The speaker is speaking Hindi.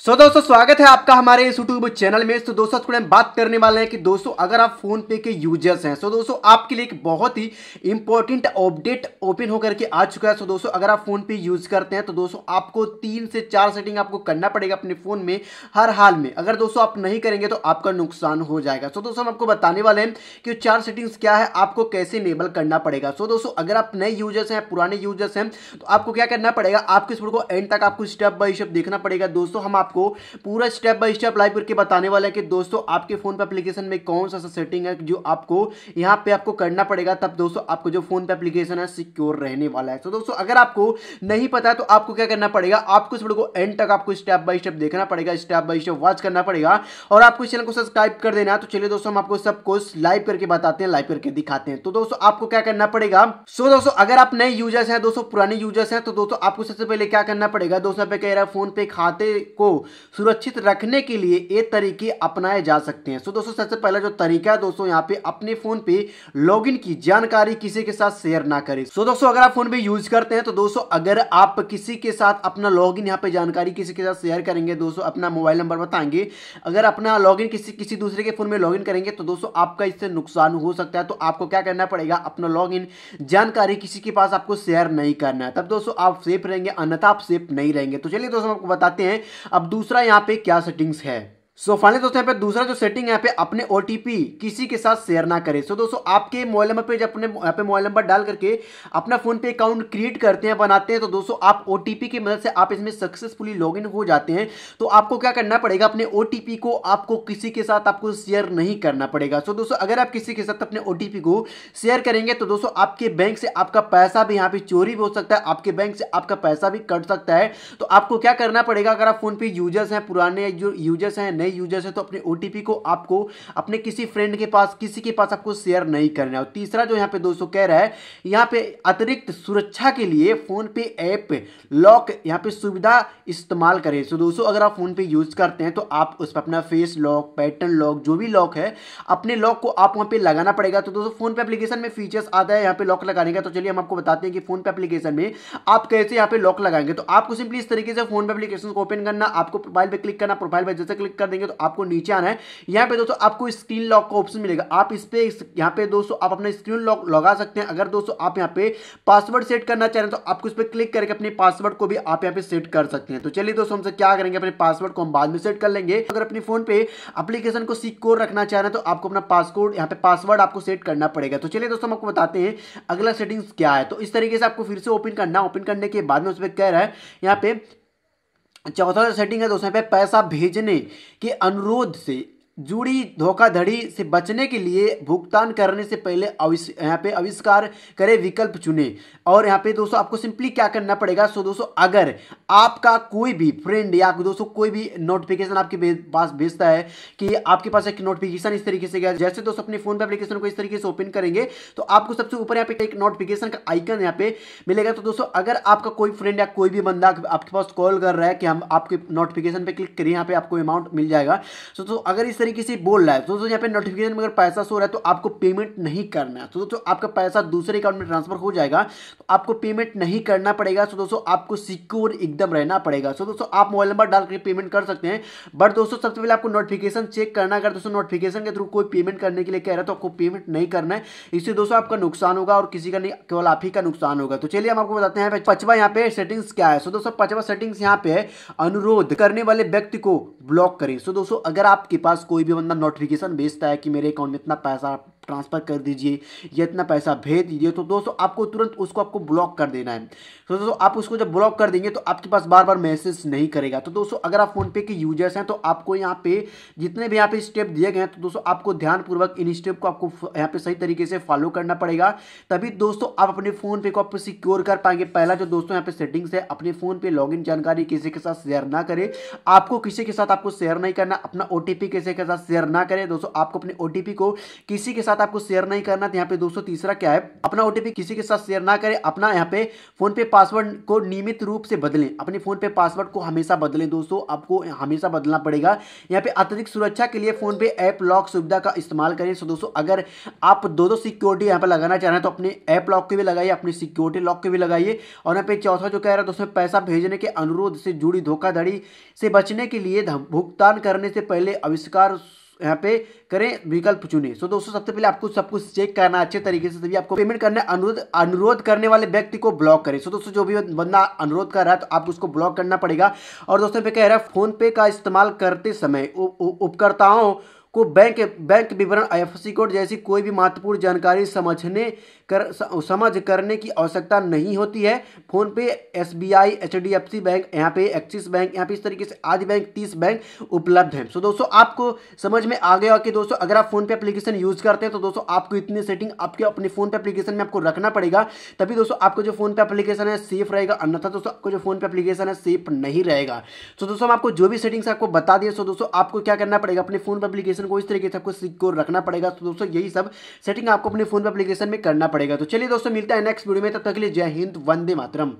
सो so, दोस्तों स्वागत है आपका हमारे इस यूट्यूब चैनल में तो so, दोस्तों थोड़े हम बात करने वाले हैं कि दोस्तों अगर आप फोन पे के यूजर्स हैं सो so, दोस्तों आपके लिए एक बहुत ही इंपॉर्टेंट अपडेट ओपन होकर के आ चुका है सो दोस्तों अगर आप फोन पे यूज करते हैं तो दोस्तों आपको तीन से चार सेटिंग आपको करना पड़ेगा अपने फोन में हर हाल में अगर दोस्तों आप नहीं करेंगे तो आपका नुकसान हो जाएगा सो दोस्तों हम आपको बताने वाले हैं कि चार सेटिंग्स क्या है आपको कैसे इनेबल करना पड़ेगा सो दोस्तों अगर आप नए यूजर्स हैं पुराने यूजर्स हैं तो आपको क्या करना पड़ेगा आपके इस को एंड तक आपको स्टेप बाई स्टेप देखना पड़ेगा दोस्तों हम आपको पूरा स्टेप बाय स्टेप लाइव करके बताने वाला है कि दोस्तों आपके फोन पे एप्लीकेशन में कौन सा सेटिंग है जो आपको यहाँ पे आपको करना पड़ेगा तब दोस्तों आपको जो फोन पे एप्लीकेशन है सिक्योर रहने वाला है तो दोस्तों अगर आपको नहीं पता है तो आपको क्या करना पड़ेगा आपको इस वीडियो को एंड तक आपको स्टेप बाय स्टेप देखना पड़ेगा स्टेप बाय स्टेप वॉच करना पड़ेगा और आपको इस चैनल को सब्सक्राइब कर देना है तो चलिए दोस्तों हम आपको सब कुछ लाइव करके बताते हैं लाइव करके दिखाते हैं तो दोस्तों आपको क्या करना पड़ेगा सो दोस्तों अगर आप नए यूजर्स हैं दोस्तों पुराने यूजर्स हैं तो दोस्तों आपको सबसे पहले क्या करना पड़ेगा दोस्तों पे कह रहा है फोन पे खाते को सुरक्षित रखने के लिए ये तरीके अपनाए जा सकते हैं सो दोस्तों सबसे पहला जो तरीका है दोस्तों यहाँ पे अपने फोन पे लॉग की जानकारी किसी के साथ शेयर ना करें सो दोस्तों अगर आप फोन पे यूज करते हैं तो दोस्तों अगर आप किसी के साथ अपना लॉग इन पे जानकारी किसी के साथ शेयर करेंगे दोस्तों अपना मोबाइल नंबर बताएंगे अगर अपना लॉग इन किसी किसी दूसरे के फोन में लॉग इन करेंगे तो दोस्तों आपका इससे नुकसान हो सकता है तो आपको क्या करना पड़ेगा अपना लॉग इन जानकारी किसी के पास आपको शेयर नहीं करना है तब दोस्तों आप सेफ रहेंगे अन्यथा आप सेफ नहीं रहेंगे तो चलिए दोस्तों आपको बताते हैं अब अब दूसरा यहाँ पे क्या सेटिंग्स है सो so फाइनली दोस्तों यहाँ पे दूसरा जो सेटिंग है यहाँ पे अपने ओ किसी के साथ शेयर ना करें सो so दोस्तों आपके मोबाइल नंबर पे जब अपने यहाँ पे मोबाइल नंबर डाल करके अपना फोन पे अकाउंट क्रिएट करते हैं बनाते हैं तो दोस्तों आप ओ की मदद से आप इसमें सक्सेसफुली लॉग हो जाते हैं तो आपको क्या करना पड़ेगा अपने ओ को आपको किसी के साथ आपको शेयर नहीं करना पड़ेगा सो so दोस्तों अगर आप किसी के साथ अपने ओ को शेयर करेंगे तो दोस्तों आपके बैंक से आपका पैसा भी यहाँ पे चोरी भी हो सकता है आपके बैंक से आपका पैसा भी कट सकता है तो आपको क्या करना पड़ेगा अगर आप फोन पे यूजर्स हैं पुराने यूजर्स हैं नए यूजर्स हैं तो अपने ओ को आपको अपने किसी फ्रेंड के पास किसी के पास आपको शेयर नहीं करना है और तीसरा जो यहाँ पे दोस्तों कह रहा है यहाँ पे अतिरिक्त सुरक्षा के लिए फोन पे ऐप लॉक यहाँ पे सुविधा इस्तेमाल करें सो दोस्तों अगर आप फोन पे यूज करते हैं तो आप उस पर अपना फेस लॉक पैटर्न लॉक जो भी लॉक है अपने लॉक को आप वहाँ पे लगाना पड़ेगा तो दोस्तों फोन पे एप्लीकेशन में फीचर्स आता है यहाँ पे लॉक लगाने का तो चलिए हम आपको बताते हैं कि फोन पे एप्लीकेशन में आप कैसे यहाँ पे लॉक लगाएंगे तो आपको सिंपली इस तरीके से फोन पे एप्लीकेशन को ओपन करना आपको प्रोफाइल पे क्लिक करना प्रोफाइल पर जैसे क्लिक कर देंगे तो आपको नीचे आना है यहाँ पे दोस्तों आपको स्क्रीन लॉक का ऑप्शन मिलेगा आप इस पर यहाँ पे दोस्तों आप अपना स्क्रीन लॉक लगा सकते हैं अगर दोस्तों आप यहाँ पे पासवर्ड सेट करना चाह रहे हैं तो आपको इस पर क्लिक करके अपने पासवर्ड को भी आप यहाँ पे सेट कर सकते हैं तो चलिए दोस्तों हमसे क्या करेंगे अपने पासवर्ड को हम बाद में सेट कर लेंगे अगर अपने फोन पे अपलीकेशन को सिक्योर रखना चाह रहे हैं तो आपको अपना पासवर्ड यहाँ पे पासवर्ड आपको सेट करना पड़ेगा तो चलिए दोस्तों हम आपको बताते हैं अगला सेटिंग्स क्या है तो इस तरीके से आपको फिर से ओपन करना ओपन करने के बाद में उस पर कह रहा है यहाँ पे चौथा जो सेटिंग है दोस्तों पे पैसा भेजने के अनुरोध से जुड़ी धोखाधड़ी से बचने के लिए भुगतान करने से पहले अविश यहाँ पे आविष्कार करें विकल्प चुने और यहाँ पे दोस्तों आपको सिंपली क्या करना पड़ेगा सो दोस्तों अगर आपका कोई भी फ्रेंड या दोस्तों कोई भी नोटिफिकेशन आपके पास भेजता है कि आपके पास एक नोटिफिकेशन इस तरीके से गया जैसे दोस्तों अपने फोन पे अप्लीकेशन को इस तरीके से ओपन करेंगे तो आपको सबसे ऊपर यहाँ पे एक नोटिफिकेशन का आइकन यहाँ पे मिलेगा तो दोस्तों अगर आपका कोई फ्रेंड या कोई भी बंदा आपके पास कॉल कर रहा है कि हम आपके नोटिफिकेशन पर क्लिक करिए यहाँ पे आपको अमाउंट मिल जाएगा सो दोस्तों अगर इस तरीके से बोल रहा है तो दोस्तों यहाँ पे नोटिफिकेशन में अगर पैसा सो रहा है तो आपको पेमेंट नहीं करना है तो दोस्तों आपका पैसा दूसरे अकाउंट में ट्रांसफर हो जाएगा तो आपको पेमेंट नहीं करना पड़ेगा तो दोस्तों आपको सिक्योर एकदम रहना पड़ेगा तो दोस्तों आप मोबाइल नंबर डाल करके पेमेंट कर सकते हैं बट दोस्तों सबसे पहले आपको नोटिफिकेशन चेक करना अगर दोस्तों नोटिफिकेशन के थ्रू कोई पेमेंट करने के लिए कह रहा है तो आपको पेमेंट नहीं करना है इससे दोस्तों आपका नुकसान होगा और किसी का नहीं केवल आप ही का नुकसान होगा तो चलिए हम आपको बताते हैं पचवा यहाँ पे सेटिंग्स क्या है सो तो दोस्तों पचवा सेटिंग्स यहाँ पे अनुरोध करने वाले व्यक्ति को ब्लॉक करें सो तो दोस्तों अगर आपके पास कोई भी बंदा नोटिफिकेशन भेजता है कि मेरे अकाउंट में इतना पैसा ट्रांसफ़र कर दीजिए या इतना पैसा भेज दीजिए तो दोस्तों आपको तुरंत उसको आपको ब्लॉक कर देना है तो दोस्तों आप उसको जब ब्लॉक कर देंगे तो आपके पास बार बार मैसेज नहीं करेगा तो दोस्तों अगर आप फ़ोनपे के यूजर्स हैं तो आपको यहाँ पे जितने भी यहाँ पे स्टेप दिए गए हैं तो दोस्तों आपको ध्यानपूर्वक इन स्टेप को आपको यहाँ पे सही तरीके से फॉलो करना पड़ेगा तभी दोस्तों आप अपने फ़ोन पे को आप सिक्योर कर पाएंगे पहला जो दोस्तों यहाँ पे सेटिंग्स है अपने फ़ोन पे लॉग जानकारी किसी के साथ शेयर ना करें आपको किसी के साथ आपको शेयर नहीं करना अपना ओ किसी के साथ शेयर ना करें दोस्तों आपको अपने ओ को किसी के साथ साथ आपको शेयर नहीं करना तो यहाँ पे दोस्तों तीसरा क्या है अपना ओटीपी किसी के साथ शेयर ना करें अपना यहाँ पे फोन पे पासवर्ड को नियमित रूप से बदलें अपने फोन पे पासवर्ड को हमेशा बदलें दोस्तों आपको हमेशा बदलना पड़ेगा यहाँ पे अत्यधिक सुरक्षा के लिए फोन पे ऐप लॉक सुविधा का इस्तेमाल करें सो दोस्तों अगर आप दो दो सिक्योरिटी यहाँ पर लगाना चाह रहे हैं तो अपने ऐप लॉक के भी लगाइए अपने सिक्योरिटी लॉक के भी लगाइए और यहाँ पे चौथा जो कह रहा है दोस्तों पैसा भेजने के अनुरोध से जुड़ी धोखाधड़ी से बचने के लिए भुगतान करने से पहले आविष्कार यहाँ पे करें विकल्प चुने सो दोस्तों सबसे पहले आपको सब कुछ चेक करना अच्छे तरीके से तभी आपको पेमेंट करने अनुरोध अनुरोध करने वाले व्यक्ति को ब्लॉक करें सो दोस्तों जो भी बंदा अनुरोध कर रहा है तो आपको उसको ब्लॉक करना पड़ेगा और दोस्तों पे कह रहा है फोनपे का इस्तेमाल करते समय उपकर्ताओं को बैंक बैंक विवरण एफ कोड जैसी कोई भी महत्वपूर्ण जानकारी समझने कर समझ करने की आवश्यकता नहीं होती है PhonePe S B I H D F C bank यहाँ पे एक्सिस बैंक यहाँ पे इस तरीके से आदि बैंक तीस बैंक उपलब्ध हैं सो दोस्तों आपको समझ में आ गया कि दोस्तों अगर आप फोन पे एप्लीकेशन यूज़ करते हैं तो दोस्तों आपको इतनी सेटिंग आपके अपने फ़ोन पे एप्लीकेशन में आपको रखना पड़ेगा तभी दोस्तों आपको जो फ़ोन पे एप्लीकेशन है सेफ रहेगा अन्यथा दोस्तों आपको जो फ़ोन पे एप्लीकेशन है सेफ नहीं रहेगा सो दोस्तों हम आपको जो भी सेटिंग्स आपको बता दिए सो दोस्तों आपको क्या करना पड़ेगा अपने फ़ोन पे एप्लीकेशन को इस तरीके से आपको सिक्योर रखना पड़ेगा तो दोस्तों यही सब सेटिंग आपको अपने फ़ोन पे एप्लीकेशन में करना पड़ेगा तो चलिए दोस्तों मिलते हैं नेक्स्ट वीडियो में तब तक के लिए जय हिंद वंदे मातरम